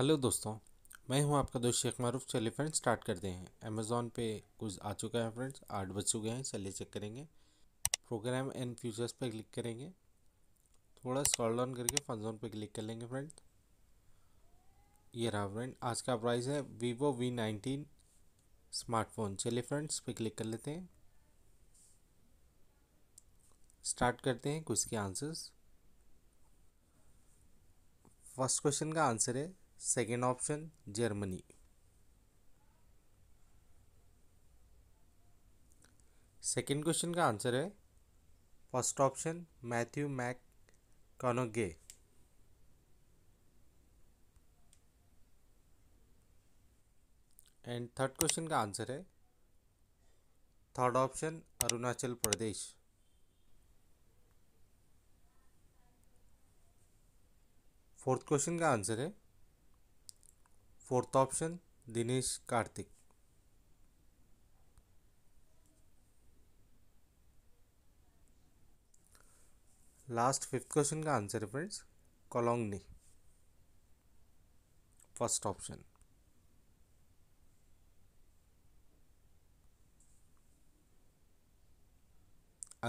hello दोस्तों मैं हूं आपका दोस्त शेख मारूफ चलिए फ्रेंड्स स्टार्ट करते हैं अमेज़ोन पे कुछ आ चुका है फ्रेंड्स आठ बज चुके हैं चलिए चेक करेंगे प्रोग्राम एंड फ्यूचर्स पे क्लिक करेंगे थोड़ा स्क्रॉल डाउन करके फंजोन पे क्लिक कर लेंगे फ्रेंड ये रहा फ्रेंड आज का प्राइस है वीवो वी नाइनटीन स्मार्टफोन चलिए फ्रेंड्स पे क्लिक कर लेते हैं स्टार्ट करते हैं कुछ के आंसर्स फर्स्ट क्वेश्चन का आंसर है second option Germany second question का आंसर है first option Matthew McConaughey and third question का आंसर है third option Arunachal Pradesh fourth question का आंसर है fourth option Dinesh Karthik last fifth question का आंसर है फ्रेंड्स कॉलोंगनी फर्स्ट ऑप्शन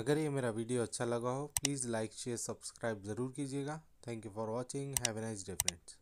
अगर ये मेरा वीडियो अच्छा लगा हो प्लीज़ लाइक शेयर सब्सक्राइब ज़रूर कीजिएगा thank you for watching have a nice day friends